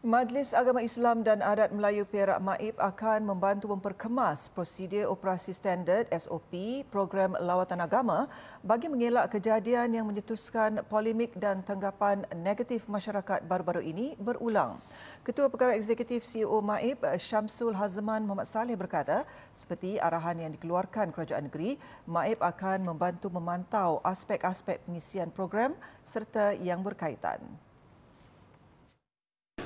Majlis Agama Islam dan Adat Melayu Perak Maib akan membantu memperkemas prosedur operasi standard SOP program lawatan agama bagi mengelak kejadian yang menyetuskan polemik dan tanggapan negatif masyarakat baru-baru ini berulang. Ketua Pegawai Eksekutif CEO Maib Syamsul Hazman Muhammad Saleh berkata, seperti arahan yang dikeluarkan kerajaan negeri, Maib akan membantu memantau aspek-aspek pengisian program serta yang berkaitan.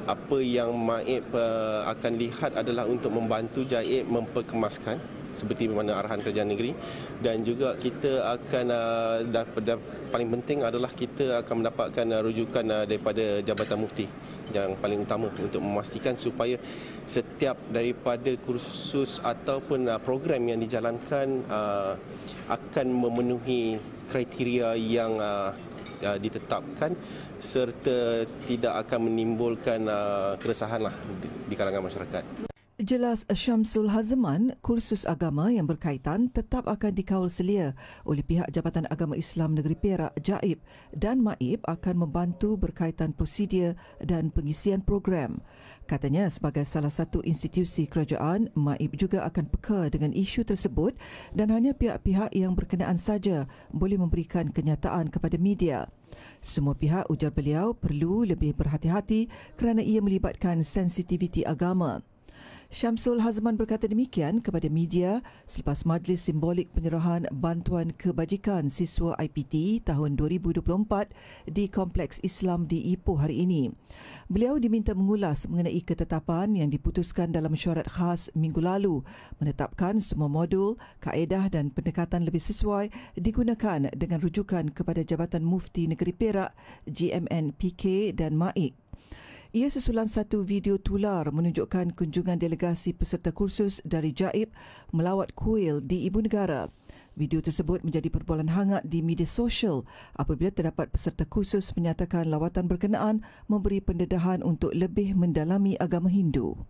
Apa yang Maib eh, akan lihat adalah untuk membantu Jaib memperkemaskan seperti mana arahan kerajaan negeri dan juga kita akan uh, dah, dah, paling penting adalah kita akan mendapatkan uh, rujukan uh, daripada Jabatan Mufti yang paling utama untuk memastikan supaya setiap daripada kursus ataupun uh, program yang dijalankan uh, akan memenuhi kriteria yang uh, ditetapkan serta tidak akan menimbulkan keresahan lah di kalangan masyarakat. Jelas Syamsul Hazman, kursus agama yang berkaitan tetap akan dikawal selia oleh pihak Jabatan Agama Islam Negeri Perak Jaib dan Maib akan membantu berkaitan prosedur dan pengisian program. Katanya sebagai salah satu institusi kerajaan, Maib juga akan peka dengan isu tersebut dan hanya pihak-pihak yang berkenaan saja boleh memberikan kenyataan kepada media. Semua pihak ujar beliau perlu lebih berhati-hati kerana ia melibatkan sensitiviti agama. Syamsul Hazman berkata demikian kepada media selepas majlis simbolik penyerahan bantuan kebajikan siswa IPT tahun 2024 di Kompleks Islam di Ipoh hari ini. Beliau diminta mengulas mengenai ketetapan yang diputuskan dalam syarat khas minggu lalu menetapkan semua modul, kaedah dan pendekatan lebih sesuai digunakan dengan rujukan kepada Jabatan Mufti Negeri Perak, GMNPK dan MAIK. Ia susulan satu video tular menunjukkan kunjungan delegasi peserta kursus dari Jaip melawat kuil di ibu negara. Video tersebut menjadi perbualan hangat di media sosial apabila terdapat peserta kursus menyatakan lawatan berkenaan memberi pendedahan untuk lebih mendalami agama Hindu.